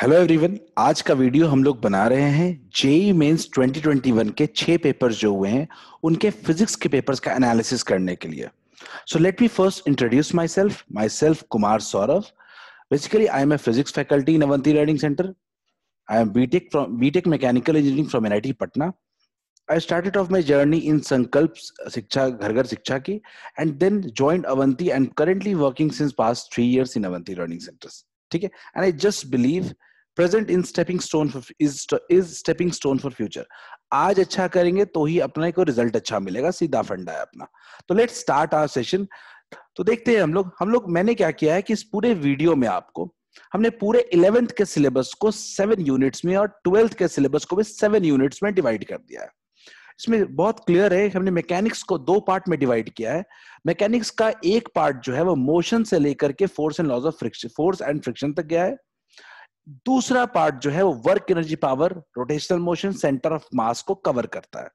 Hello everyone आज का video हम लोग बना रहे हैं जेई मेंस 2021 के छह पेपर्स जो हुए हैं उनके फिजिक्स के पेपर्स का एनालिसिस करने के लिए so let me first introduce my self my self Kumar Saurabh basically I am a physics faculty in Avanti learning centre I am B Tech from B Tech mechanical engineering from NIT Patna of my journey in Sankalp Shiksha घर घर शिक्षा की and then joined Avanti and currently working since past three years in Avanti learning Learning ठीक है and I just believe present in stepping stone is stepping stone for future आज अच्छा करेंगे तो ही अपना को रिजल्ट अच्छा मिलेगा सीधा फंडा है अपना तो लेट स्टार्ट आवर सेशन तो देखते हैं हम लोग हम लोग मैंने क्या किया है कि इस पूरे वीडियो में आपको हमने पूरे इलेवेंथ के सिलेबस को सेवन यूनिट्स में और ट्वेल्थ के सिलेबस को भी सेवन यूनिट्स में डिवाइड कर दिया है इसमें बहुत क्लियर है हमने मैकेनिक्स को दो पार्ट में डिवाइड किया है मैकेनिक्स का एक पार्ट जो है वो मोशन से लेकर के force and laws of friction force and friction तक गया है दूसरा पार्ट जो है वो work energy power rotational motion centre of mass को कवर करता है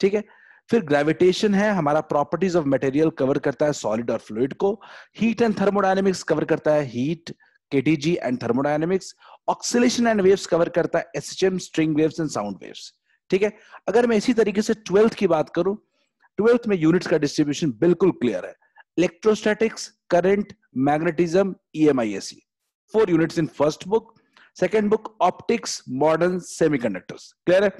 ठीक है फिर ग्रेविटेशन है हमारा प्रॉपर्टीज ऑफ मटेरियल कवर करता है सॉलिड और फ्लूड को हीट एंड थर्मोडाइनमिक्स कवर करता है heat KTG and thermodynamics oscillation and waves cover करता है SHM string waves and sound waves ठीक है अगर मैं इसी तरीके से ट्वेल्थ की बात करूं ट्वेल्थ में यूनिट्स का डिस्ट्रीब्यूशन बिल्कुल क्लियर है electrostatics current magnetism EMI AC four units in first book second book optics modern semiconductors clear है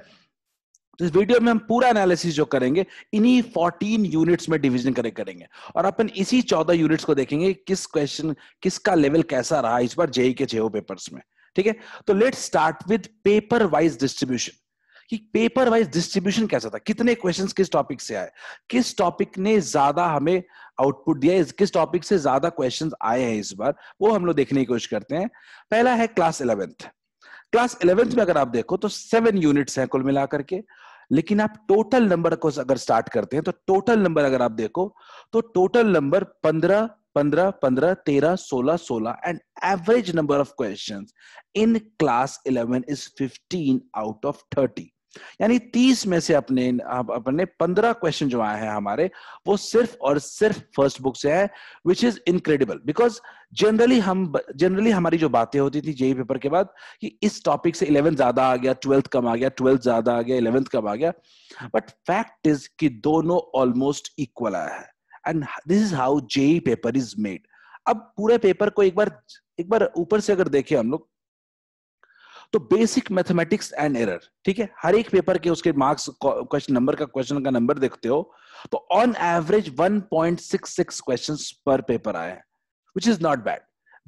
तो इस वीडियो में हम पूरा एनालिसिस जो करेंगे इन्हीं 14 यूनिट्स में डिवीजन करे करेंगे और अपन इसी 14 यूनिट्स को देखेंगे किस क्वेश्चन किसका लेवल कैसा रहा इस बार जेई के जेओ पेपर्स में ठीक है तो let start with paper wise distribution कि पेपर वाइज डिस्ट्रीब्यूशन कैसा था कितने क्वेश्चंस किस टॉपिक से आए किस टॉपिक ने ज्यादा हमें आउटपुट दिया है किस टॉपिक से ज्यादा क्वेश्चंस आए हैं इस बार वो हम लोग देखने की कोशिश करते हैं पहला है क्लास इलेवेंथ क्लास इलेवेंथ में अगर आप देखो तो सेवन यूनिट्स हैं कुल मिलाकर के लेकिन आप टोटल नंबर को अगर स्टार्ट करते हैं तो टोटल नंबर अगर आप देखो तो टोटल नंबर पंद्रह पंद्रह पंद्रह तेरह सोलह सोलह and average number of question in class eleven is fifteen out of thirty यानी तीस में से अपने अपने पंद्रह क्वेश्चन जो आए हैं हमारे वो सिर्फ और सिर्फ फर्स्ट बुक से है which is incredible because generally हम जनरली हमारी जो बातें होती थी जेई पेपर e e के बाद कि इस टॉपिक से इलेवेंथ ज्यादा आ गया ट्वेल्थ कम आ गया ट्वेल्थ ज्यादा आ गया इलेवेंथ कम आ गया बट फैक्ट इज कि दोनों ऑलमोस्ट इक्वल आया है and this is how JEE paper is made अब पूरे पेपर को एक बार एक बार ऊपर से अगर देखें हम लोग तो बेसिक मैथमेटिक्स एंड एरर ठीक है हर एक पेपर के उसके मार्क्स क्वेश्चन नंबर का क्वेश्चन का नंबर देखते हो तो on average 1.66 questions per paper आए which is not bad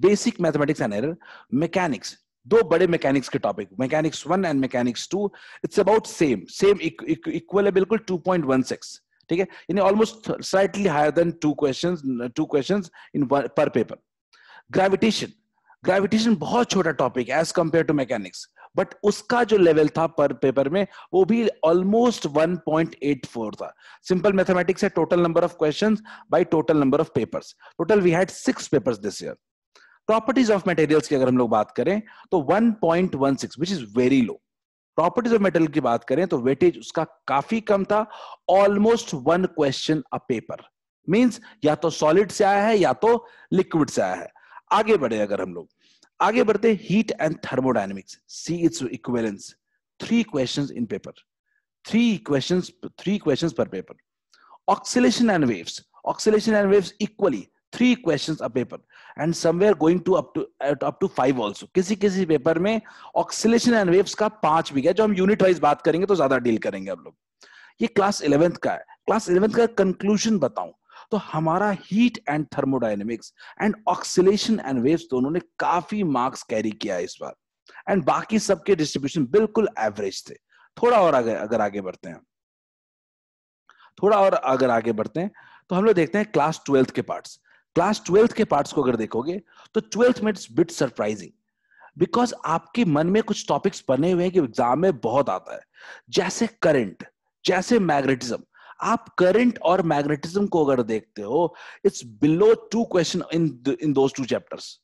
basic mathematics and error mechanics दो बड़े मैकेनिक्स के topic mechanics one and mechanics two it's about same same equal है बिल्कुल 2.16 ठीक है यानी almost slightly higher than two question two question in per paper gravitation gravitation बहुत छोटा topic as compare to mechanics but उसका जो लेवल था पर पेपर में वो भी ऑलमोस्ट 1.84 था सिंपल मैथमेटिक्स है total number of questions by total number of papers total we had six papers this year properties of materials की अगर हम लोग बात करें तो 1.16 which is very low properties of material की बात करें तो वेटेज उसका काफी कम था almost one question a paper means या तो सॉलिड से आया है या तो लिक्विड से आया है आगे बढ़े अगर हम लोग आगे बढ़ते heat and thermodynamics see it's equivalence three question in paper three question three question पर paper oscillation and waves oscillation and waves equally three question a paper and somewhere going to up to up to five also किसी किसी paper में oscillation and waves का पांच भी गया जो हम यूनिट वाइज बात करेंगे तो ज्यादा डील करेंगे हम लोग ये क्लास इलेवेंथ का है क्लास इलेवेंथ का कंक्लूजन बताऊं तो हमारा heat and thermodynamics and oscillation and waves दोनों ने काफी मार्क्स कैरी किया इस बार एंड बाकी सबके डिस्ट्रीब्यूशन बिल्कुल एवरेज थे थोड़ा और आगे अगर आगे बढ़ते हैं थोड़ा और अगर आगे बढ़ते हैं तो हम लोग देखते हैं क्लास ट्वेल्थ के पार्ट्स क्लास ट्वेल्थ के पार्ट्स को अगर देखोगे तो ट्वेल्थ में इट्स बिट सरप्राइजिंग बिकॉज आपके मन में कुछ टॉपिक्स बने हुए हैं कि एग्जाम में बहुत आता है जैसे करंट जैसे मैग्नेटिज्म आप करंट और मैग्नेटिज्म को अगर देखते हो it's below two question in in those two chapters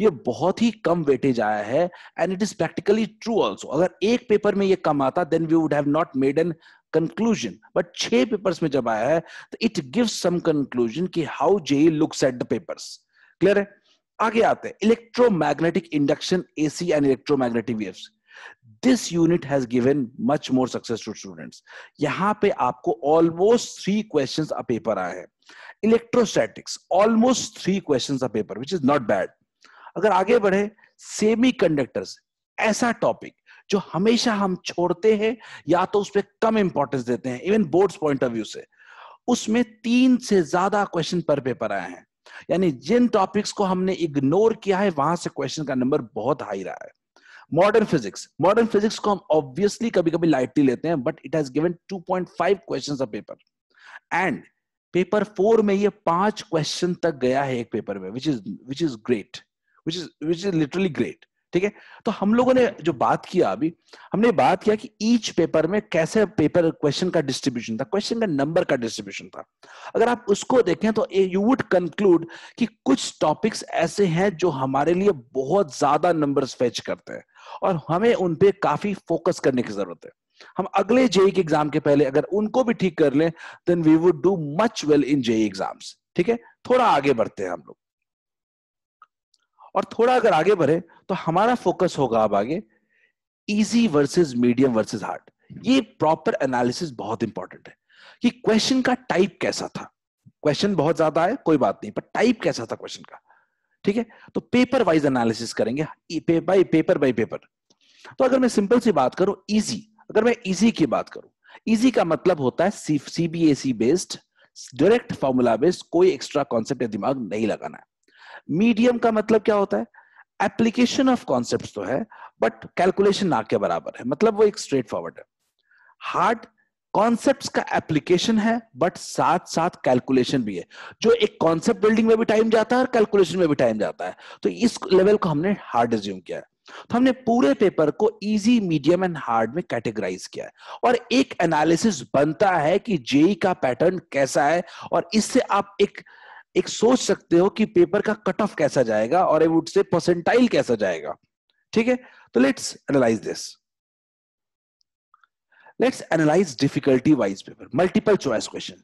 ये बहुत ही कम वेटेज आया है and it is practically true also अगर एक पेपर में ये कम आता then we would have not made an conclusion but छह पेपर्स में जब आया है तो इट गिव्स सम कंक्लूजन कि how JEE looks at the papers clear है आगे आते हैं electromagnetic induction AC and electromagnetic waves this unit has given much more success to students यहां पे आपको almost three question a paper आए हैं electrostatics almost three question a paper which is not bad अगर आगे बढ़े सेमी कंडक्टर्स ऐसा topic जो हमेशा हम छोड़ते हैं या तो उस पर कम इंपॉर्टेंस देते हैं even board point of view से उसमें तीन से ज्यादा क्वेश्चन पर पेपर आए हैं यानी जिन टॉपिक्स को हमने इग्नोर किया है वहां से क्वेश्चन का नंबर बहुत हाई रहा है मॉडर्न फिजिक्स मॉडर्न फिजिक्स को हम ऑब्वियसली कभी कभी लाइटली लेते हैं but it has given 2.5 questions a paper and paper four में ये पांच क्वेश्चन तक गया है एक पेपर में which is which is great which is which is literally great ठीक है तो हम लोगों ने जो बात किया अभी हमने बात किया कि ईच पेपर में कैसे पेपर क्वेश्चन का डिस्ट्रीब्यूशन था क्वेश्चन का नंबर का डिस्ट्रीब्यूशन था अगर आप उसको देखें तो यू वुड कंक्लूड कि कुछ टॉपिक्स ऐसे हैं जो हमारे लिए बहुत ज्यादा नंबर्स फेच करते हैं और हमें उन पे काफी फोकस करने की जरूरत है हम अगले जेई e e के एग्जाम के पहले अगर उनको भी ठीक कर लें then we would do much well in JEE exams ठीक है थोड़ा आगे बढ़ते हैं हम लोग और थोड़ा अगर आगे बढ़े तो हमारा फोकस होगा अब आगे easy versus medium versus hard ये प्रॉपर एनालिसिस बहुत इंपॉर्टेंट है कि क्वेश्चन का टाइप कैसा था क्वेश्चन बहुत ज्यादा है कोई बात नहीं पर टाइप कैसा था क्वेश्चन का ठीक है तो पेपर वाइज एनालिसिस करेंगे बाई पेपर बाई पेपर तो अगर मैं सिंपल सी बात करूं इजी अगर मैं इजी की बात करूं इजी का मतलब होता है CBSE based direct formula based कोई एक्स्ट्रा कॉन्सेप्ट या दिमाग नहीं लगाना है मीडियम का मतलब क्या होता है एप्लीकेशन ऑफ कॉन्सेप्ट तो है बट कैलकुलेशन ना के बराबर है मतलब वो एक स्ट्रेट फॉरवर्ड है हार्ड कॉन्सेप्ट का एप्लीकेशन है बट साथ साथ कैलकुलेशन भी है जो एक कॉन्सेप्ट बिल्डिंग में भी टाइम जाता है और कैलकुलेशन में भी टाइम जाता है तो इस लेवल को हमने हार्ड रिज्यूम किया है तो हमने पूरे पेपर को इजी मीडियम एंड हार्ड में कैटेगराइज किया है और एक एनालिसिस बनता है कि जेई e का पैटर्न कैसा है और इससे आप एक एक सोच सकते हो कि पेपर का कट ऑफ कैसा जाएगा और आई वुड से परसेंटाइल कैसा जाएगा ठीक है तो let's analyse this let's analyse difficulty wise paper multiple choice question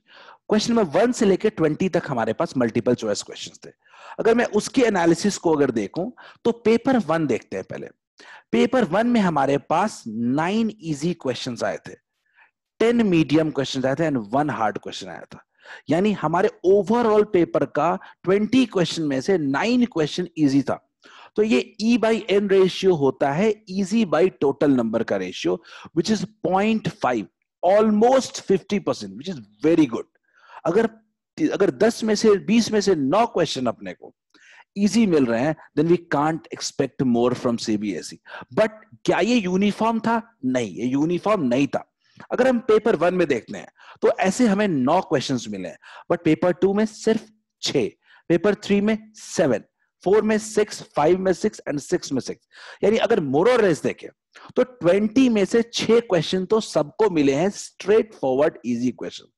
question number one से लेकर ट्वेंटी तक हमारे पास मल्टीपल चॉइस क्वेश्चन थे अगर मैं उसके एनालिसिस को अगर देखूं तो पेपर वन देखते हैं पहले पेपर वन में हमारे पास नाइन इजी क्वेश्चन आए थे टेन मीडियम क्वेश्चन आए थे एंड वन हार्ड क्वेश्चन आया था यानी हमारे ओवरऑल पेपर का ट्वेंटी क्वेश्चन में से नाइन क्वेश्चन इजी था तो ये ई बाई एन रेशियो होता है इजी बाई टोटल नंबर का ratio which is point five almost fifty percent which is very good अगर अगर दस में से बीस में से नौ क्वेश्चन अपने को इजी मिल रहे हैं then we can't expect more from CBSE but क्या ये यूनिफॉर्म था नहीं ये यूनिफॉर्म नहीं था अगर हम पेपर वन में देखते हैं तो ऐसे हमें नौ क्वेश्चंस मिले हैं बट पेपर टू में सिर्फ छह पेपर थ्री में सेवन फोर में सिक्स फाइव में सिक्स एंड सिक्स में सिक्स यानी अगर मोरो रेस देखें तो ट्वेंटी में से छह क्वेश्चन तो सबको मिले हैं straightforward easy question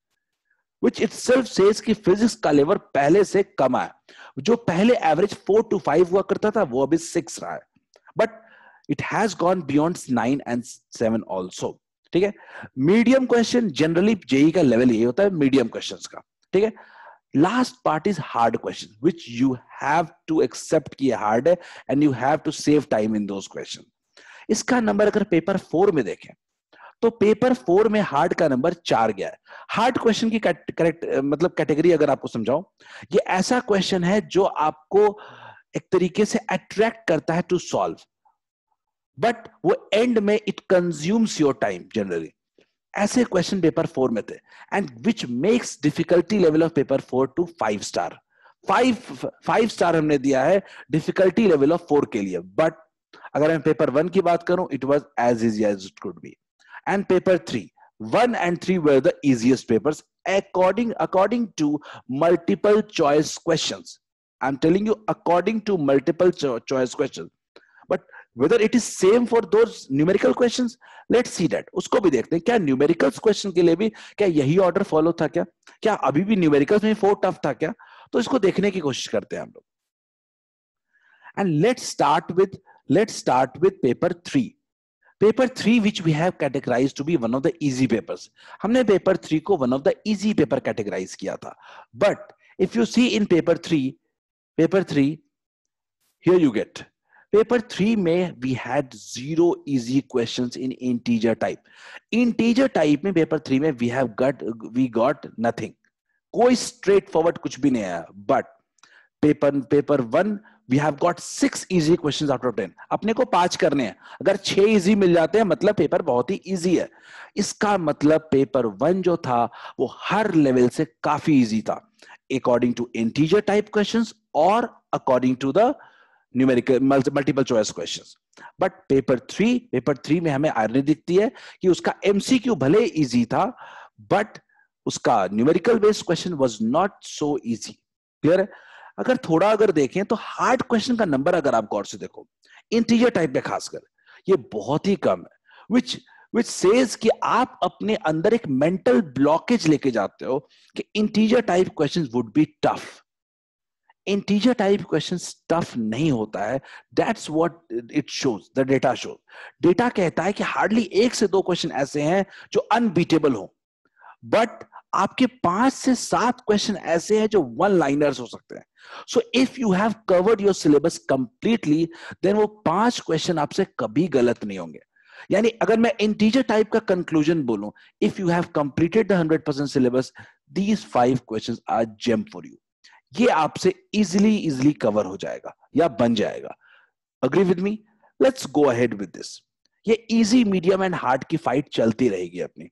which itself says कि फिजिक्स का लेवल पहले से कम है जो पहले एवरेज फोर टू फाइव हुआ करता था वो अभी सिक्स रहा है but it has gone beyond nine and seven also ठीक है मीडियम क्वेश्चन जनरली जेई का लेवल ये होता है मीडियम क्वेश्चन का ठीक है last part is hard question which you have to accept ki hard है and you have to save time in those question इसका नंबर अगर पेपर फोर में देखें तो पेपर फोर में हार्ड का नंबर चार गया है हार्ड क्वेश्चन की करेक्ट मतलब कैटेगरी अगर आपको समझाओ ये ऐसा क्वेश्चन है जो आपको एक तरीके से अट्रैक्ट करता है टू सॉल्व बट वो एंड में it consumes your time generally ऐसे क्वेश्चन पेपर फोर में थे and which makes difficulty level of paper four to five star five five star हमने दिया है डिफिकल्टी लेवल ऑफ फोर के लिए बट अगर मैं पेपर वन की बात करूं it was as easy as it could be and paper three one and three were the easiest paper according according to multiple choice question I am telling you according to multiple choice question but whether it is same for दो numerical question let see that उसको भी देखते हैं क्या numerical question के लिए भी क्या यही ऑर्डर फॉलो था क्या क्या अभी भी न्यूमेरिकल mein फोर टफ था क्या तो इसको देखने की कोशिश करते हैं हम लोग and let start with let start with paper three paper three which we have categorise to be one of the easy papers हमने पेपर थ्री को one of the easy paper categorise किया था but if you see in paper three paper three here you get paper three में we had zero easy questions in integer type integer type में paper three में we have gut we got nothing कोई straightforward कुछ भी नहीं आया. But paper paper one we have got six easy question out of ten अपने को पांच करने हैं अगर छह इजी मिल जाते हैं मतलब पेपर बहुत ही इजी है इसका मतलब पेपर वन जो था वो हर लेवल से काफी इजी था according to integer type question और according to the numerical multiple choice question but paper three paper three में हमें आयरनी दिखती है कि उसका एमसीक्यू भले इजी था बट उसका numerical based question was not so easy clear अगर थोड़ा अगर देखें तो हार्ड क्वेश्चन का नंबर अगर आप गौर से देखो इंटीजर टाइप में खासकर ये बहुत ही कम है विच विच सेज कि आप अपने अंदर एक मेंटल ब्लॉकेज लेके जाते हो कि integer type questions would be tough integer type question tough नहीं होता है that's what it shows the data shows data कहता है कि हार्डली एक से दो क्वेश्चन ऐसे हैं जो अनबीटेबल हो बट आपके पांच से सात क्वेश्चन ऐसे हैं जो वन लाइनर्स हो सकते हैं so if you have covered your syllabus completely then वो पांच क्वेश्चन आपसे कभी गलत नहीं होंगे यानी अगर मैं इंटीजर टाइप का कंक्लूजन बोलूं if you have completed the hundred percent syllabus these five question are gem for you ये आपसे इजिली इजिली कवर हो जाएगा या बन जाएगा agree with me let's go ahead with this ये इजी मीडियम एंड हार्ड की फाइट चलती रहेगी अपनी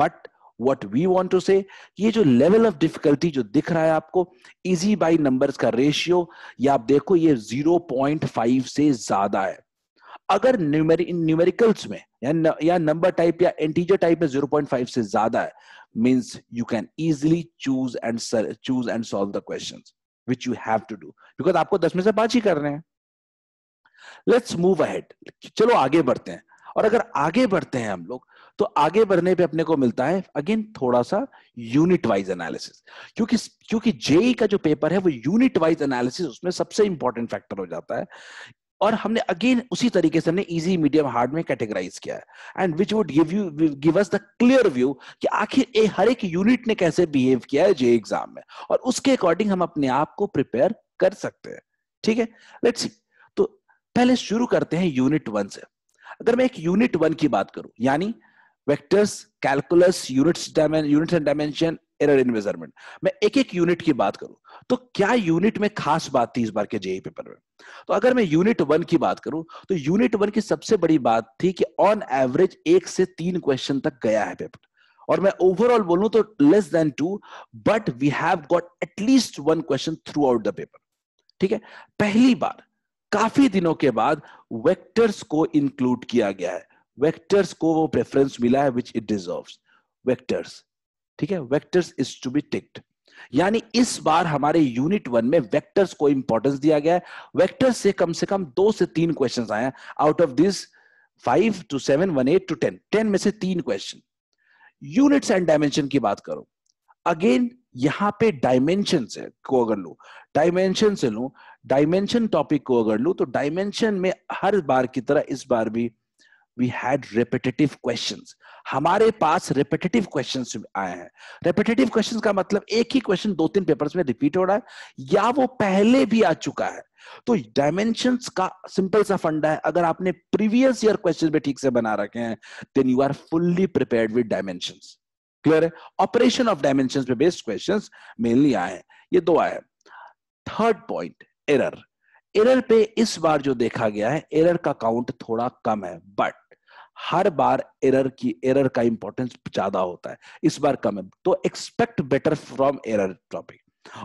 but what we want to say ये जो लेवल ऑफ डिफिकल्टी जो दिख रहा है आपको इजी बाई नंबर का रेशियो या आप देखो ये जीरो पॉइंट फाइव से ज्यादा है अगर न्यूमेरिकल्स में या नंबर टाइप या इंटीजर टाइप में 0.5 से ज्यादा है means you can easily choose and choose and solve the question which you have to do because आपको दस में से पांच ही कर रहे हैं लेट्स मूव अहेड चलो आगे बढ़ते हैं और अगर आगे बढ़ते हैं हम लोग तो आगे बढ़ने पे अपने को मिलता है अगेन थोड़ा सा यूनिट वाइज एनालिसिस क्योंकि क्योंकि जेई e का जो पेपर है वो यूनिट वाइज एनालिसिस उसमें सबसे इंपॉर्टेंट फैक्टर हो जाता है और हमने अगेन उसी तरीके से हमने इजी मीडियम हार्ड में कैटेगराइज किया है and which would give you give us the clear view कि आखिर ए हर एक यूनिट ने कैसे बिहेव किया है जे एग्जाम में और उसके अकॉर्डिंग हम अपने आप को प्रिपेयर कर सकते हैं ठीक है लेट्स सी तो पहले शुरू करते हैं यूनिट वन से अगर मैं एक यूनिट वन की बात करूं यानी vectors calculus units units and dimension error in measurement मैं एक एक यूनिट की बात करूं तो क्या यूनिट में खास बात थी इस बार के जेई पेपर e e में तो अगर मैं यूनिट वन की बात करूं तो यूनिट वन की सबसे बड़ी बात थी कि ऑन एवरेज एक से तीन क्वेश्चन तक गया है पेपर और मैं ओवरऑल बोलूं तो less than two but we have got at least one question throughout the paper ठीक है पहली बार काफी दिनों के बाद वेक्टर्स को इंक्लूड किया गया है वेक्टर्स को वो प्रेफरेंस मिला है विच इट डिजर्व्स वेक्टर्स ठीक है vectors is to be ticked यानी इस बार हमारे यूनिट वन में वेक्टर्स को इंपॉर्टेंस दिया गया है वेक्टर्स से कम से कम दो से तीन क्वेश्चंस आए हैं out of this five two seven one eight two ten ten में से तीन क्वेश्चन यूनिट्स एंड डायमेंशन की बात करो अगेन यहां पे डायमेंशन से को अगर लू डायमेंशन से लू डायमेंशन टॉपिक को अगर लू तो डायमेंशन में हर बार की तरह इस बार भी वी हैड रिपीटेटिव क्वेश्चन हमारे पास रिपीटेटिव क्वेश्चन आए हैं रिपीटेटिव क्वेश्चन का मतलब एक ही क्वेश्चन दो तीन पेपर्स में रिपीट हो रहा है या वो पहले भी आ चुका है तो डायमेंशन का सिंपल सा फंडा है अगर आपने प्रीवियस ईयर क्वेश्चन भी ठीक से बना रखे हैं then you are fully prepared with dimension clear है ऑपरेशन ऑफ डायमेंशन पे बेस्ड क्वेश्चन मेनली आए ये दो आए थर्ड पॉइंट एरर एरर पे इस बार जो देखा गया है एरर का काउंट थोड़ा कम है बट हर बार एरर की एरर का इंपॉर्टेंस ज्यादा होता है इस बार कम है तो expect better from error topic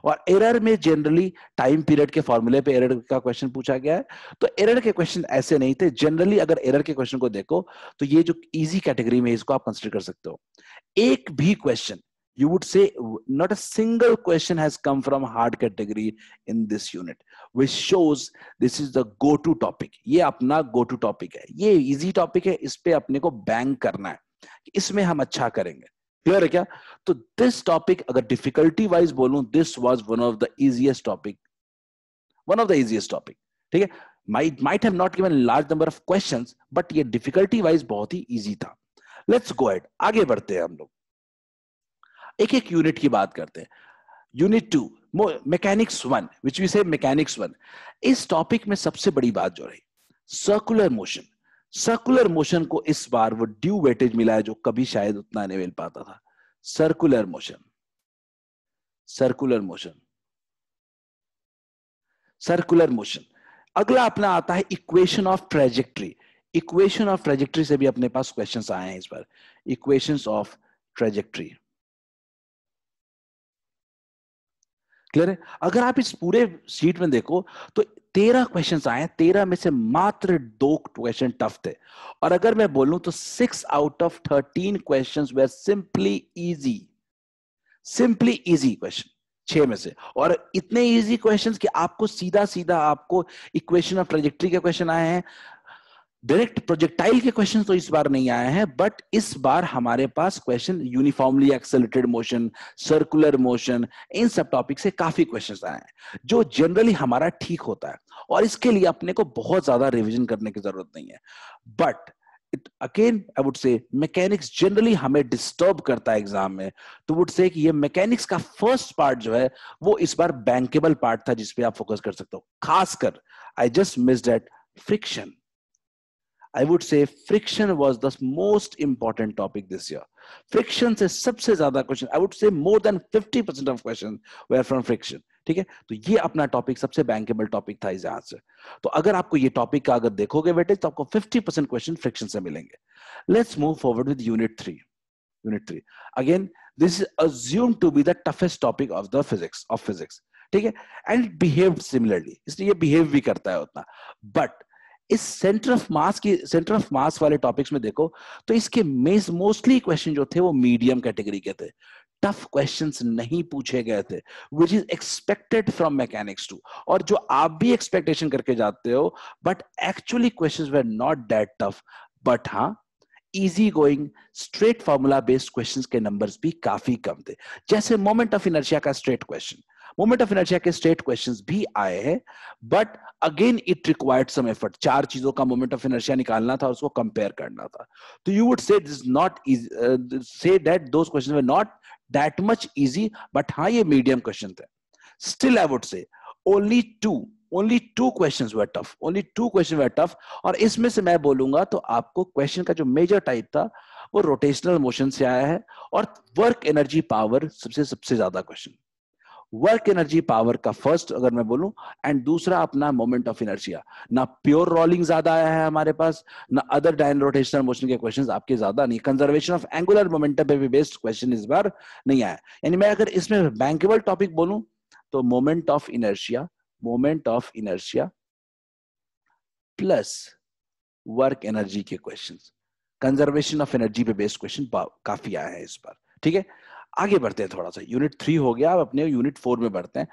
और एरर में जनरली टाइम पीरियड के फॉर्मूले पे एरर का क्वेश्चन पूछा गया है तो एरर के क्वेश्चन ऐसे नहीं थे जनरली अगर एरर के क्वेश्चन को देखो तो ये जो इजी कैटेगरी में इसको आप कंसिडर कर सकते हो एक भी question you would say not a single question has come from hard category in this unit which shows this is the go to topic ye apna go to topic hai ye easy topic है इस पे अपने को bang करना है isme hum acha karenge clear hai kya to this topic agar difficulty wise bolu this was one of the easiest topic one of the easiest topic theek hai might might have not given large number of questions but ye difficulty wise bahut hi easy tha let's go ahead aage badhte hain hum log एक एक unit की बात करते हैं unit two mechanics one which we say mechanics one इस topic में सबसे बड़ी बात जो रही सर्कुलर मोशन सर्कुलर मोशन को इस बार वो ड्यू वेटेज मिला है जो कभी शायद उतना नहीं मिल पाता था circular motion circular motion circular motion अगला अपना आता है equation of trajectory equation of trajectory से भी अपने पास क्वेश्चंस आए हैं इस बार इक्वेशंस ऑफ ट्रेजेक्ट्री क्लियर है अगर आप इस पूरे सीट में देखो तो तेरह क्वेश्चन आए हैं तेरह में से मात्र दो क्वेश्चन टफ थे और अगर मैं बोलूं तो six out of thirteen question were simply easy simply easy question छह में से और इतने इजी क्वेश्चंस कि आपको सीधा सीधा आपको इक्वेशन ऑफ ट्रेजेक्ट्री के क्वेश्चन आए हैं डायरेक्ट प्रोजेक्टाइल के क्वेश्चन तो इस बार नहीं आए हैं बट इस बार हमारे पास question uniformly accelerated motion circular motion इन सब टॉपिक से काफी क्वेश्चन आए हैं जो जनरली हमारा ठीक होता है और इसके लिए अपने को बहुत ज्यादा रिविजन करने की जरूरत नहीं है but it again I would say mechanics generally हमें डिस्टर्ब करता है एग्जाम में तो वुड से कि ये मैकेनिक्स का फर्स्ट पार्ट जो है वो इस बार बैंकेबल पार्ट था जिसपे आप फोकस कर सकते हो खासकर I just miss that friction I would say friction was the most important topic this year. Friction is सबसे ज़्यादा question. I would say more than 50% of questions were from friction. ठीक है? तो ये अपना topic सबसे bankable topic था इस यहाँ से. तो अगर आपको ये topic का अगर देखोगे बेटे, तो आपको 50% question friction से मिलेंगे. Let's move forward with unit three. Unit three. Again, this is assumed to be the toughest topic of the physics of physics. ठीक है? And it behaved similarly. इसलिए ये behave भी करता है उतना. But इस सेंटर ऑफ मास की सेंटर ऑफ मास वाले टॉपिक्स में देखो तो इसके मोस्टली क्वेश्चन जो थे वो मीडियम कैटेगरी के थे टफ क्वेश्चंस नहीं पूछे गए थे which is expected from mechanics too और जो आप भी एक्सपेक्टेशन करके जाते हो but actually question were not that tough but हाँ easy going straight formula based questions के नंबर्स भी काफी कम थे जैसे मोमेंट ऑफ इनर्शिया का straight question moment of inertia के स्ट्रेट क्वेश्चंस भी आए हैं but again it required some effort चार चीजों का मोमेंट ऑफ इनर्शिया निकालना था उसको कंपेयर करना था तो you would say this not say that those question were not that much easy but हाँ ये मीडियम क्वेश्चन थे still I would say only two only two question were tough only two question were tough और इसमें से मैं बोलूंगा तो आपको क्वेश्चन का जो मेजर टाइप था वो रोटेशनल मोशन से आया है और वर्क एनर्जी पावर सबसे सबसे ज्यादा क्वेश्चन वर्क एनर्जी पावर का फर्स्ट अगर मैं बोलूं एंड दूसरा अपना मोमेंट ऑफ इनर्जिया ना प्योर रोलिंग ज्यादा आया है हमारे पास ना अदर डाइन रोटेशनल मोशन के क्वेश्चन आपके ज्यादा नहीं कंजर्वेशन ऑफ एंगुलर मोमेंटम पे भी बेस्ड क्वेश्चन इस बार नहीं आया यानी मैं अगर इसमें बैंकेबल टॉपिक बोलूं तो moment of inertia moment of inertia plus work energy के क्वेश्चन कंजर्वेशन ऑफ एनर्जी पे बेस्ड क्वेश्चन काफी आया है इस बार ठीक है आगे बढ़ते हैं थोड़ा सा यूनिट थ्री हो गया अब अपने यूनिट फोर में बढ़ते हैं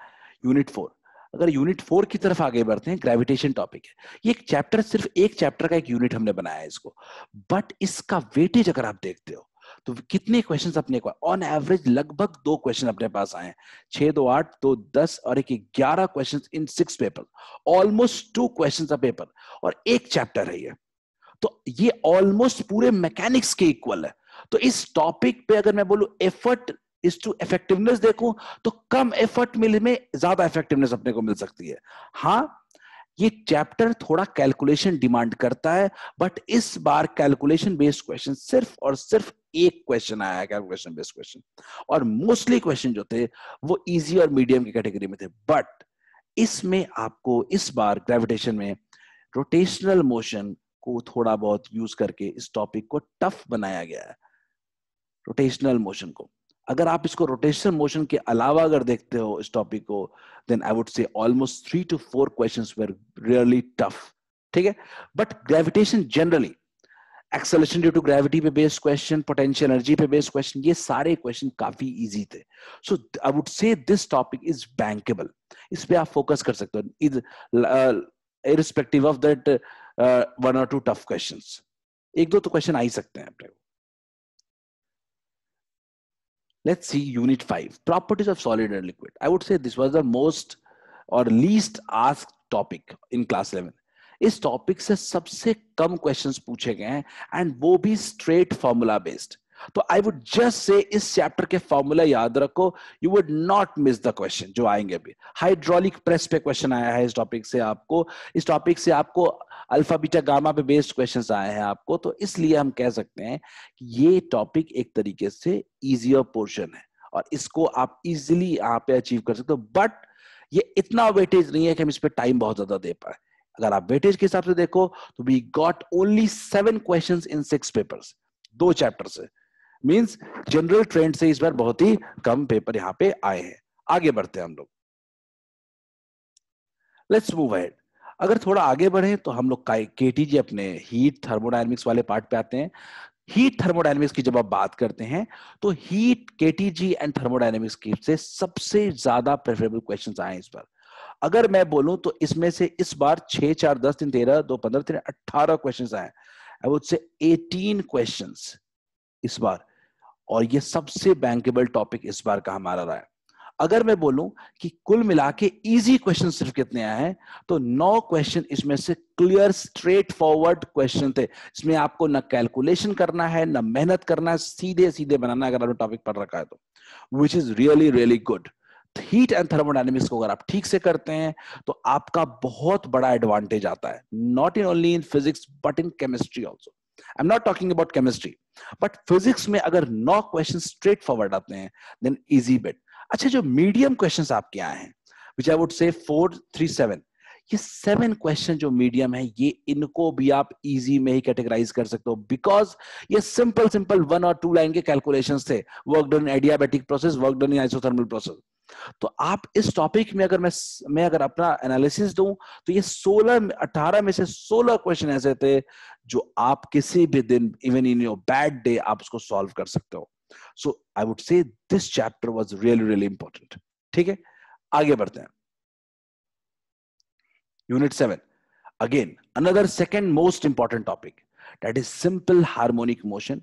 यूनिट फोर अगर यूनिट फोर की तरफ आगे बढ़ते हैं ग्रेविटेशन टॉपिक है ये एक चैप्टर सिर्फ एक चैप्टर का एक यूनिट हमने बनाया है इसको बट इसका वेटेज अगर आप देखते हो तो कितने क्वेश्चन अपने को ऑन एवरेज लगभग दो क्वेश्चन अपने पास आए हैं छह दो आठ दो दस और एक ग्यारह question in six paper almost two question paper और एक चैप्टर है ये तो ये ऑलमोस्ट पूरे मैकेनिक्स के इक्वल है तो इस टॉपिक पे अगर मैं बोलूं एफर्ट इज टू इफेक्टिवनेस देखो तो कम एफर्ट मिल में ज्यादा इफेक्टिवनेस अपने को मिल सकती है हाँ ये चैप्टर थोड़ा कैलकुलेशन डिमांड करता है बट इस बार कैलकुलेशन बेस्ड क्वेश्चन सिर्फ और सिर्फ एक क्वेश्चन आया है कैलकुलेशन बेस्ड क्वेश्चन और मोस्टली क्वेश्चन जो थे वो इजी और मीडियम की कैटेगरी में थे बट इसमें आपको इस बार ग्रेविटेशन में रोटेशनल मोशन को थोड़ा बहुत यूज करके इस टॉपिक को टफ बनाया गया है रोटेशनल मोशन को अगर आप इसको रोटेशनल मोशन के अलावा अगर देखते हो इस टॉपिक को then I would say almost three two four question were really tough ठीक है but gravitation generally acceleration due to gravity पे बेस्ड क्वेश्चन पोटेंशियल एनर्जी पे बेस्ड क्वेश्चन ये सारे क्वेश्चन काफी इजी थे so I would say this topic is bankable इस पे आप फोकस कर सकते हो is irrespective of that one और टू टफ क्वेश्चंस एक दो तो क्वेश्चन आ ही सकते हैं अपने को Let's see unit 5 properties of solid and liquid. I would say this was the most or least asked topic in class 11 इस टॉपिक से सबसे कम क्वेश्चंस पूछे गए हैं एंड वो भी स्ट्रेट फॉर्मूला बेस्ड तो आई वुड जस्ट से इस चैप्टर के फॉर्मूला याद रखो you would not miss the question जो आएंगे अभी हाइड्रोलिक प्रेस पे क्वेश्चन आया है इस टॉपिक से आपको इस टॉपिक से आपको अल्फा बीटा गामा पे बेस्ड क्वेश्चंस आए हैं आपको तो इसलिए हम कह सकते हैं कि ये टॉपिक एक तरीके से इजियर पोर्शन है और इसको आप इजिली यहाँ पे अचीव कर सकते हो बट ये इतना वेटेज नहीं है कि हम इस पर टाइम बहुत ज्यादा दे पाए अगर आप वेटेज के हिसाब से देखो तो we got only seven question in six paper दो चैप्टर से मीन्स जनरल ट्रेंड से इस बार बहुत ही कम पेपर यहाँ पे आए हैं आगे बढ़ते हैं हम लोग लेट्स मूव हेड अगर थोड़ा आगे बढ़े तो हम लोग के टी अपने हीट थर्मोडाइनमिक्स वाले पार्ट पे आते हैं हीट थर्मोडाइनमिक्स की जब आप बात करते हैं तो हीट के एंड थर्मोडाइनमिक्स की से सबसे ज्यादा प्रेफरेबल क्वेश्चन आए इस पर अगर मैं बोलूं तो इसमें से इस बार छह चार दस दिन तेरह दो पंद्रह तीन अट्ठारह क्वेश्चन आए आई से एटीन क्वेश्चन इस बार और ये सबसे बैंकेबल टॉपिक इस बार का हमारा रहा है अगर मैं बोलूं कि कुल मिला के ईजी क्वेश्चन सिर्फ कितने आए हैं तो नौ क्वेश्चन इसमें से क्लियर स्ट्रेट फॉरवर्ड क्वेश्चन थे इसमें आपको ना कैलकुलेशन करना है ना मेहनत करना है सीधे सीधे बनाना अगर आपने टॉपिक पढ़ रखा है तो which is really really good heat and thermodynamics को अगर आप ठीक से करते हैं तो आपका बहुत बड़ा एडवांटेज आता है not in only in physics but in chemistry also I am not talking about chemistry but physics में अगर नौ क्वेश्चन स्ट्रेट फॉरवर्ड आते हैं देन इजी बेट अच्छा जो मीडियम क्वेश्चंस आपके आए हैं which I would say four three seven ये सेवन क्वेश्चन जो मीडियम है ये इनको भी आप इजी में ही कैटेगराइज कर सकते हो बिकॉज ये सिंपल सिंपल वन और टू लाइन के कैलकुलेशन थे work done adiabatic process work done isothermal process तो आप इस टॉपिक में अगर मैं मैं अगर अपना एनालिसिस दूं तो ये 16 18 में से 16 क्वेश्चन ऐसे थे जो आप किसी भी दिन even in your bad day आप उसको सॉल्व कर सकते हो so I would say this chapter was really really important ठीक है आगे बढ़ते हैं unit seven again another second most important topic that is simple harmonic motion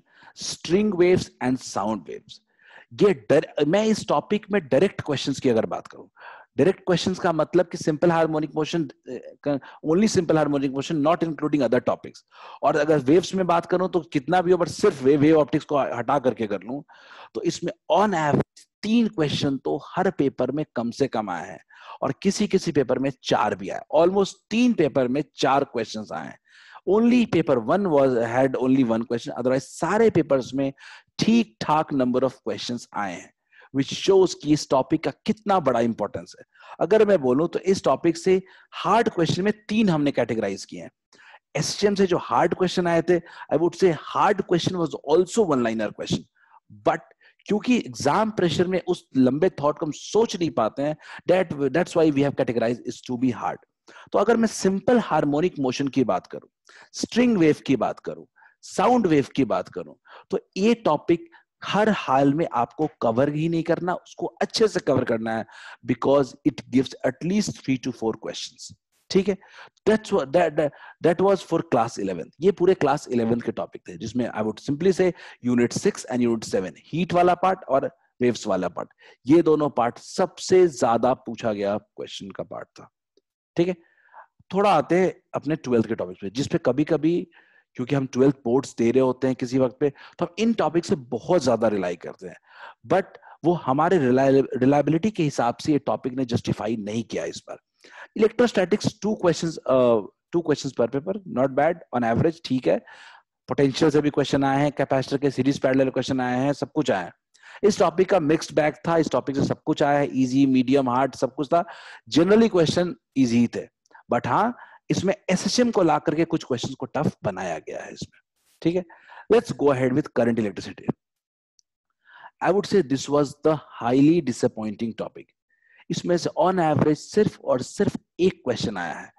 string waves and sound waves ये डर, मैं इस टॉपिक में डायरेक्ट क्वेश्चंस की अगर बात करूं डायरेक्ट क्वेश्चंस का मतलब कि simple harmonic motion only simple harmonic motion not including other topics और अगर वेव्स में बात करूं तो कितना भी हो बट सिर्फ वे वेव ऑप्टिक्स को हटा करके कर लूं तो इसमें ऑन एवरेज तीन क्वेश्चन तो हर पेपर में कम से कम आए हैं और किसी किसी पेपर में चार भी आए ऑलमोस्ट तीन पेपर में चार क्वेश्चन आए हैं only paper one was had only one question otherwise सारे पेपर्स में ठीक ठाक नंबर ऑफ क्वेश्चन आए हैं विच शोज कि इस टॉपिक का कितना बड़ा इंपॉर्टेंस है अगर मैं बोलूं तो इस टॉपिक से हार्ड क्वेश्चन में तीन हमने कैटेगराइज किए हैं एसटीएम से जो हार्ड क्वेश्चन आए थे I would say hard question was also one liner question but क्योंकि एग्जाम प्रेशर में उस लंबे थॉट को हम सोच नहीं पाते हैं that that's why we have categorize is to be hard तो अगर मैं सिंपल हार्मोनिक मोशन की बात करूं स्ट्रिंग वेव की बात करूं साउंड वेव की बात करूं तो ये टॉपिक हर हाल में आपको कवर ही नहीं करना उसको अच्छे से कवर करना है because it gives at least three two four question ठीक है that's that that was for class eleventh ये पूरे क्लास इलेवेंथ के टॉपिक थे जिसमें I would simply say unit six and unit seven heat वाला पार्ट और वेव्स वाला पार्ट ये दोनों पार्ट सबसे ज्यादा पूछा गया क्वेश्चन का पार्ट था ठीक है थोड़ा आते हैं अपने ट्वेल्थ के टॉपिक पे जिसपे कभी कभी क्योंकि हम ट्वेल्थ बोर्ड्स दे रहे होते हैं किसी वक्त पे तो हम इन टॉपिक से बहुत ज्यादा रिलाई करते हैं बट वो हमारे रिलायबिलिटी के हिसाब से ये टॉपिक ने जस्टिफाई नहीं किया इस बार electrostatics two question two question पर paper not bad on average ठीक है पोटेंशियल से भी क्वेश्चन आए हैं कैपेसिटर के सीरीज पैरेलल क्वेश्चन आए हैं सब कुछ आया है इस टॉपिक का मिक्स्ड बैग था इस टॉपिक से सब कुछ आया है इजी मीडियम हार्ड सब कुछ था जनरली क्वेश्चन इजी थे बट हाँ इसमें एसएसएम को ला करके कुछ क्वेश्चंस को टफ बनाया गया है इसमें ठीक है let's go ahead with current electricity I would say this was the highly disappointing topic इसमें से ऑन एवरेज सिर्फ और सिर्फ एक क्वेश्चन आया है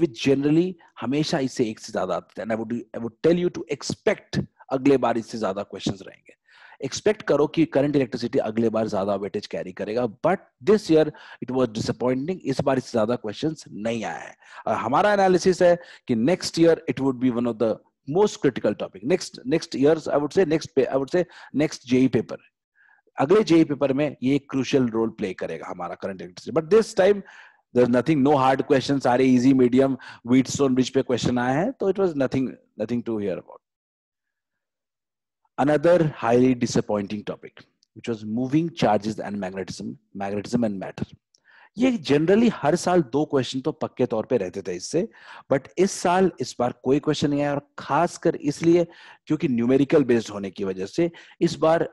विच जनरली हमेशा इससे एक से ज्यादा आते हैं I would tell you to expect अगले बार इससे ज्यादा क्वेश्चंस रहेंगे एक्सपेक्ट करो कि करंट इलेक्ट्रिसिटी अगले बार ज्यादा वेटेज कैरी करेगा but this year it was disappointing इस बार इससे ज्यादा क्वेश्चन नहीं आया है और हमारा एनालिसिस है कि next year it would be one of the most critical topic next next year I would say next I would say next JEE paper अगले जेई पेपर e में ये क्रूशियल रोल प्ले करेगा हमारा current electricity but this time there's nothing no hard questions are easy medium wheatstone bridge pe question aaya hai so it was nothing nothing to hear about Another highly disappointing topic, which was moving charges and magnetism, magnetism and matter. ये जनरली हर साल दो question तो पक्के तौर पे रहते थे इससे बट इस साल इस बार कोई क्वेश्चन नहीं आया और खासकर इसलिए क्योंकि न्यूमेरिकल बेस्ड होने की वजह से इस बार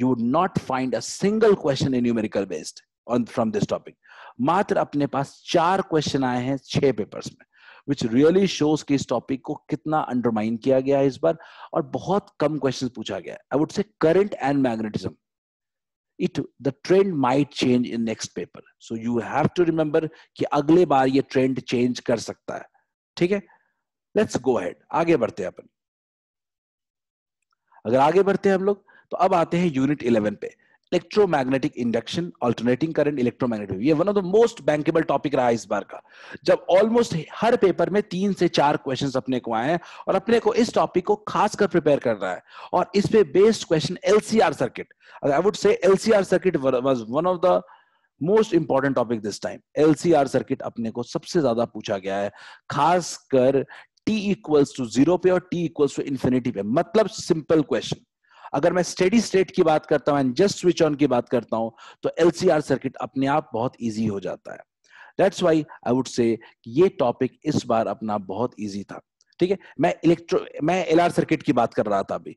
you would not find a single question in numerical based on from this topic मात्र अपने पास चार क्वेश्चन आए हैं छह पेपर्स में विच रियली शोज के इस टॉपिक को कितना अंडरमाइन किया गया है इस बार और बहुत कम क्वेश्चन पूछा गया I would say current and magnetism it the trend might change in next paper so you have to remember कि अगले बार ये ट्रेंड चेंज कर सकता है ठीक है लेट्स गो हेड आगे बढ़ते हैं अपन अगर आगे बढ़ते हैं हम लोग तो अब आते हैं यूनिट इलेवन पे electromagnetic induction alternating current electromagnetic ये one of the most bankable topic रहा इस बार का जब ऑलमोस्ट हर पेपर में तीन से चार क्वेश्चन अपने को आए हैं और अपने को इस टॉपिक को खासकर प्रिपेयर कर रहा है और इस पे based question LCR circuit I would say LCR circuit was one of the most important topic this time LCR circuit अपने को सबसे ज्यादा पूछा गया है खासकर टी इक्वल्स टू जीरो पे और टी इक्वल्स टू इंफिनिटी पे मतलब सिंपल क्वेश्चन अगर मैं स्टेडी स्टेट की बात करता हूं एंड जस्ट स्विच ऑन की बात करता हूं तो एलसीआर सर्किट अपने आप बहुत ईजी हो जाता है दैट्स वाई आई वुड से ये टॉपिक इस बार अपना बहुत ईजी था ठीक है मैं इलेक्ट्रो मैं एल सर्किट की बात कर रहा था अभी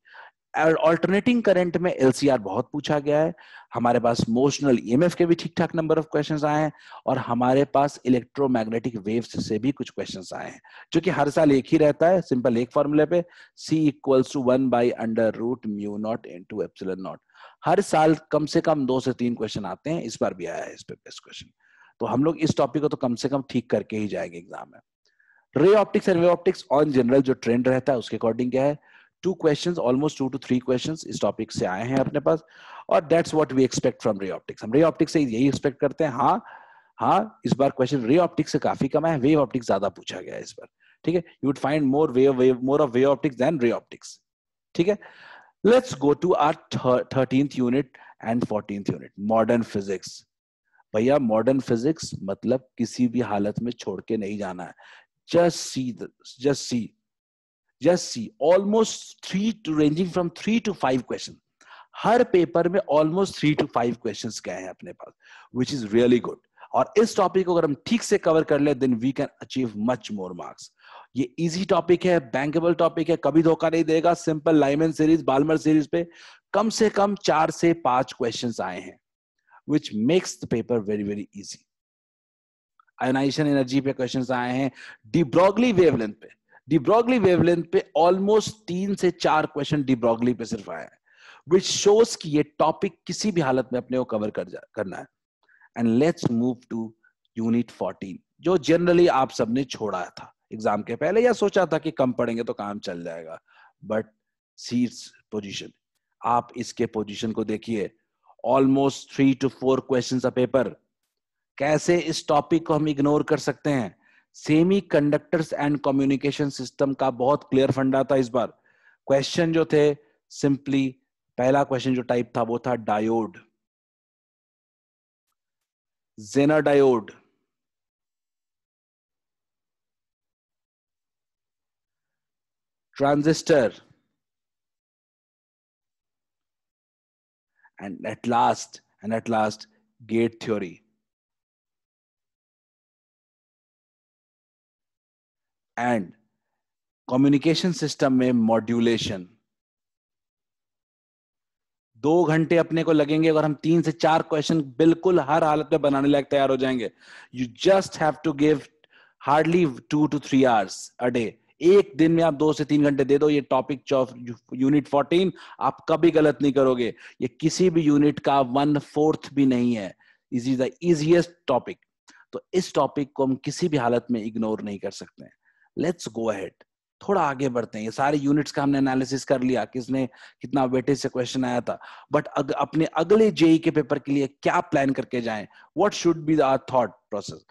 ऑल्टरनेटिंग करंट में एलसीआर बहुत पूछा गया है हमारे पास मोशनल ईएमएफ e के भी ठीक ठाक नंबर ऑफ क्वेश्चंस आए हैं और हमारे पास इलेक्ट्रोमैग्नेटिक वेव्स से भी कुछ क्वेश्चंस आए हैं जो कि हर साल एक ही रहता है सिंपल एक फॉर्मूले पे C equals to one by under root mu naught into naught हर साल कम से कम दो से तीन क्वेश्चन आते हैं इस बार भी आया है इस पे बेस्ट क्वेश्चन तो हम लोग इस टॉपिक को तो कम से कम ठीक करके ही जाएंगे एग्जाम में ray optics and wave optics on general जो ट्रेंड रहता है उसके अकॉर्डिंग क्या है two question almost two two three question इस टॉपिक से आए हैं अपने पास और that's what we expect from ray optics हम रे ऑप्टिक्स से यही एक्सपेक्ट करते हैं हाँ हाँ इस बार क्वेश्चन रे ऑप्टिक्स से काफी कम है वेव ऑप्टिक्स ज्यादा पूछा गया है इस बार ठीक है you would find more wave wave more of wave optics then ray optics ठीक है let's go to our thirteenth unit and fourteenth unit modern physics भैया मॉडर्न फिजिक्स मतलब किसी भी हालत में छोड़ के नहीं जाना है just see just see just see almost three ranging from three to five question हर पेपर में almost three to five question गए हैं अपने पास विच इज रियली गुड और इस टॉपिक को अगर हम ठीक से कवर कर ले then we can achieve much more marks ये इजी टॉपिक है बैंकेबल टॉपिक है कभी धोखा नहीं देगा simple Lyman series Balmer series पे कम से कम चार से पांच क्वेश्चन आए हैं which makes the paper very very easy ionization energy पे क्वेश्चन आए हैं डिब्रॉगली वेवलेंथ पे डिब्रॉगली वेवलेंथ पे ऑलमोस्ट तीन से चार क्वेश्चन डिब्रॉगली पे सिर्फ आए विच शोज की ये टॉपिक किसी भी हालत में अपने को कवर कर जा करना है and let's move to unit fourteen जो जनरली आप सबने छोड़ा था एग्जाम के पहले या सोचा था कि कम पढ़ेंगे तो काम चल जाएगा बट सीट्स पोजिशन आप इसके पोजिशन को देखिए almost three two four question paper कैसे इस टॉपिक को हम इग्नोर कर सकते हैं semiconductors and communication system का बहुत क्लियर फंडा था इस बार क्वेश्चन जो थे सिंपली पहला क्वेश्चन जो टाइप था वो था diode Zener diode transistor and at last and at last gate theory and communication system में मॉड्यूलेशन दो घंटे अपने को लगेंगे अगर हम तीन से चार क्वेश्चन बिल्कुल हर हालत में बनाने लायक तैयार हो जाएंगे you just have to give hardly two two three hours a day एक दिन में आप दो से तीन घंटे दे दो ये टॉपिक यूनिट फोर्टीन आप कभी गलत नहीं करोगे ये किसी भी यूनिट का वन फोर्थ भी नहीं है is is the easiest topic तो इस टॉपिक को हम किसी भी हालत में इग्नोर नहीं कर सकते हैं लेट्स गो अहेड थोड़ा आगे बढ़ते हैं ये सारे यूनिट्स का हमने एनालिसिस कर लिया किसने कितना वेटेज से क्वेश्चन आया था बट अग, अपने अगले जेई e के पेपर के लिए क्या प्लान करके जाए what should be our thought process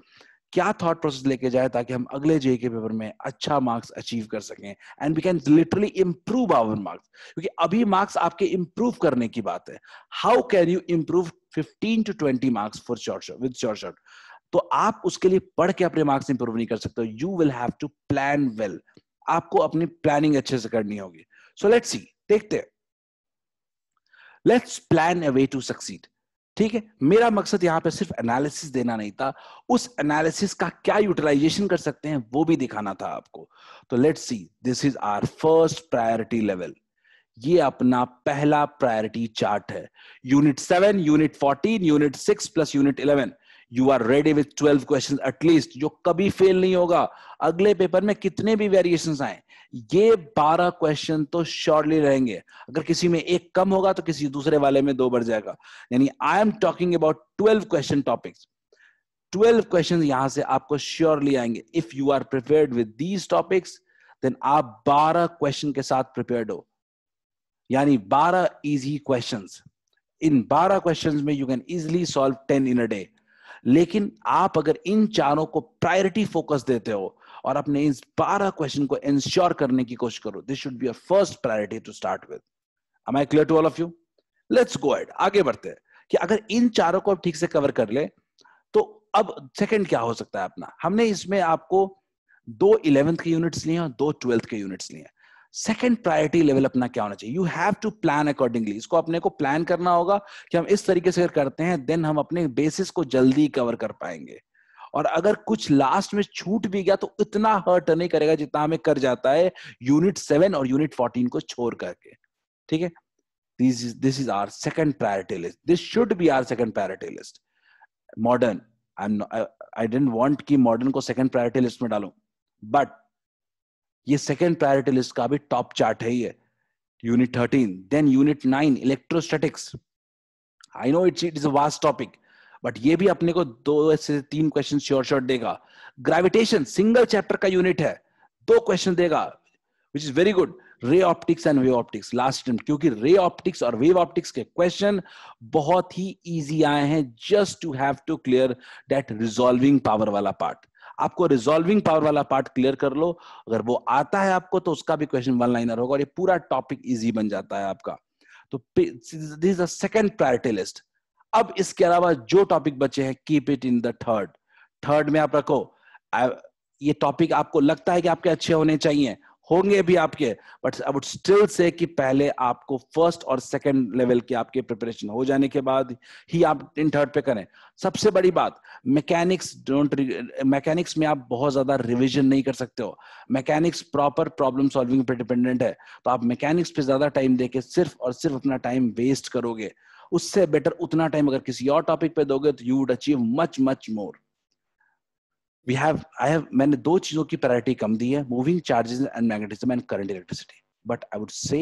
क्या थॉट प्रोसेस लेके जाए ताकि हम अगले जेई e के पेपर में अच्छा मार्क्स अचीव कर सकें and we can literally improve our marks क्योंकि अभी मार्क्स आपके इंप्रूव करने की बात है how can you improve 15 to 20 marks for short short with short short तो आप उसके लिए पढ़ के अपने मार्क्स इंप्रूव नहीं कर सकते you will have to plan well आपको अपनी प्लानिंग अच्छे से करनी होगी सो लेट्स सी देखते हैं let's plan a way to succeed ठीक है मेरा मकसद यहां पे सिर्फ एनालिसिस देना नहीं था उस एनालिसिस का क्या यूटिलाइजेशन कर सकते हैं वो भी दिखाना था आपको तो let's see this is our first priority level ये अपना पहला प्रायोरिटी चार्ट है unit seven unit fourteen unit six plus unit eleven you are ready with twelve question at least जो कभी फेल नहीं होगा अगले पेपर में कितने भी वेरिएशन आए ये बारह क्वेश्चन तो श्योरली रहेंगे अगर किसी में एक कम होगा तो किसी दूसरे वाले में दो बढ़ जाएगा यानी I am talking about twelve question topics twelve question यहां से आपको श्योरली आएंगे if you are prepare with these topics then आप बारह क्वेश्चन के साथ प्रिपेयर हो यानी बारह इजी क्वेश्चन इन बारह क्वेश्चन में you can easily solve ten in a day लेकिन आप अगर इन चारों को प्रायोरिटी फोकस देते हो और अपने इस बारह क्वेश्चन को इंश्योर करने की कोशिश करो this should be first priority to start with am I clear to all of you let's go ahead आगे बढ़ते हैं कि अगर इन चारों को आप ठीक से कवर कर ले तो अब सेकेंड क्या हो सकता है अपना हमने इसमें आपको दो इलेवेंथ के यूनिट्स लिए और दो ट्वेल्थ के यूनिट्स लिए हैं सेकेंड प्रायोरिटी लेवल अपना क्या होना चाहिए you have to plan accordingly इसको अपने को प्लान करना होगा कि हम इस तरीके से करते हैं देन हम अपने बेसिस को जल्दी कवर कर पाएंगे और अगर कुछ लास्ट में छूट भी गया तो इतना हर्ट नहीं करेगा जितना हमें कर जाता है यूनिट सेवन और यूनिट फोर्टीन को छोड़ करके ठीक है this is this is our second priority list this should be our second priority list modern I I don't want कि मॉडर्न को सेकंड प्रायोरिटी लिस्ट में डालू बट ये सेकेंड प्रायोरिटी लिस्ट का भी टॉप चार्ट है ये unit thirteen then unit nine electrostatics I know it's it is a vast topic but ये भी अपने को दो से तीन क्वेश्चन श्योर शॉर्ट देगा ग्रेविटेशन सिंगल चैप्टर का यूनिट है दो क्वेश्चन देगा which is very good ray optics and wave optics last time क्योंकि रे ऑप्टिक्स और वेव ऑप्टिक्स के क्वेश्चन बहुत ही इजी आए हैं just to have to clear that resolving power वाला पार्ट आपको रिजॉल्विंग पावर वाला पार्ट क्लियर कर लो अगर वो आता है आपको तो उसका भी क्वेश्चन वन लाइनर होगा और ये पूरा टॉपिक इजी बन जाता है आपका तो दिस सेकंड प्रायोरिटी लिस्ट अब इसके अलावा जो टॉपिक बचे हैं keep it in the third third में आप रखो ये टॉपिक आपको लगता है कि आपके अच्छे होने चाहिए होंगे भी आपके but I would still say कि पहले आपको फर्स्ट और सेकंड लेवल की आपके प्रिपरेशन हो जाने के बाद ही आप इन थर्ड पे करें सबसे बड़ी बात मैकेनिक्स डोंट मैकेनिक्स में आप बहुत ज्यादा रिविजन नहीं कर सकते हो मैकेनिक्स प्रॉपर प्रॉब्लम सॉल्विंग पे डिपेंडेंट है तो आप मैकेनिक्स पे ज्यादा टाइम देके सिर्फ और सिर्फ अपना टाइम वेस्ट करोगे उससे बेटर उतना टाइम अगर किसी और टॉपिक पे दोगे तो you would achieve much much more we have I have मैंने दो चीजों की प्रायोरिटी कम दी है moving charges and magnetism and current electricity but I would say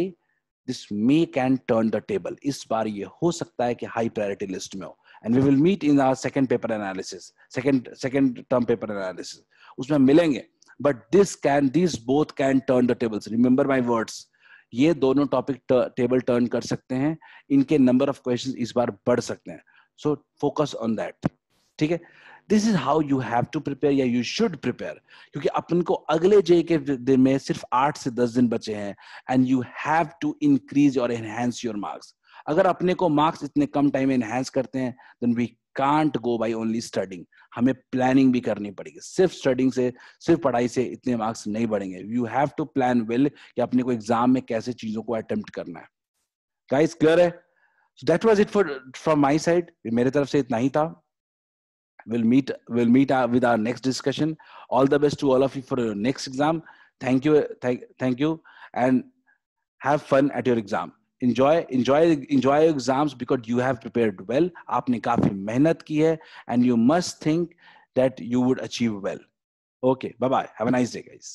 this may can turn the table इस बार ये हो सकता है कि हाई प्रायोरिटी लिस्ट में हो and we will meet in our second paper analysis second second term paper analysis उसमें मिलेंगे but this can this both can turn the tables remember my words ये दोनों टॉपिक टेबल टर्न कर सकते हैं इनके नंबर ऑफ क्वेश्चंस इस बार बढ़ सकते हैं सो फोकस ऑन दैट ठीक है this is how you have to prepare या यू शुड प्रिपेयर क्योंकि अपन को अगले जे के दिन में सिर्फ आठ से दस दिन बचे हैं and you have to increase और एनहेंस योर मार्क्स अगर अपने को मार्क्स इतने कम टाइम में एनहेंस करते हैं then we can't go by only studying हमें प्लानिंग भी करनी पड़ेगी सिर्फ स्टडिंग से सिर्फ पढ़ाई से इतने मार्क्स नहीं बढ़ेंगे you have to plan well कि अपने को एग्जाम में कैसे चीजों को अटेम्प्ट करना है गाइस क्लियर है that was it for from my side मेरे तरफ से इतना ही था we'll meet we'll meet our, with our next discussion all the best to all of you for your next exam thank you thank, thank you and have fun at your exam enjoy enjoy enjoy your exams because you have prepared well aapne kafi mehnat ki hai and you must think that you would achieve well okay bye bye have a nice day guys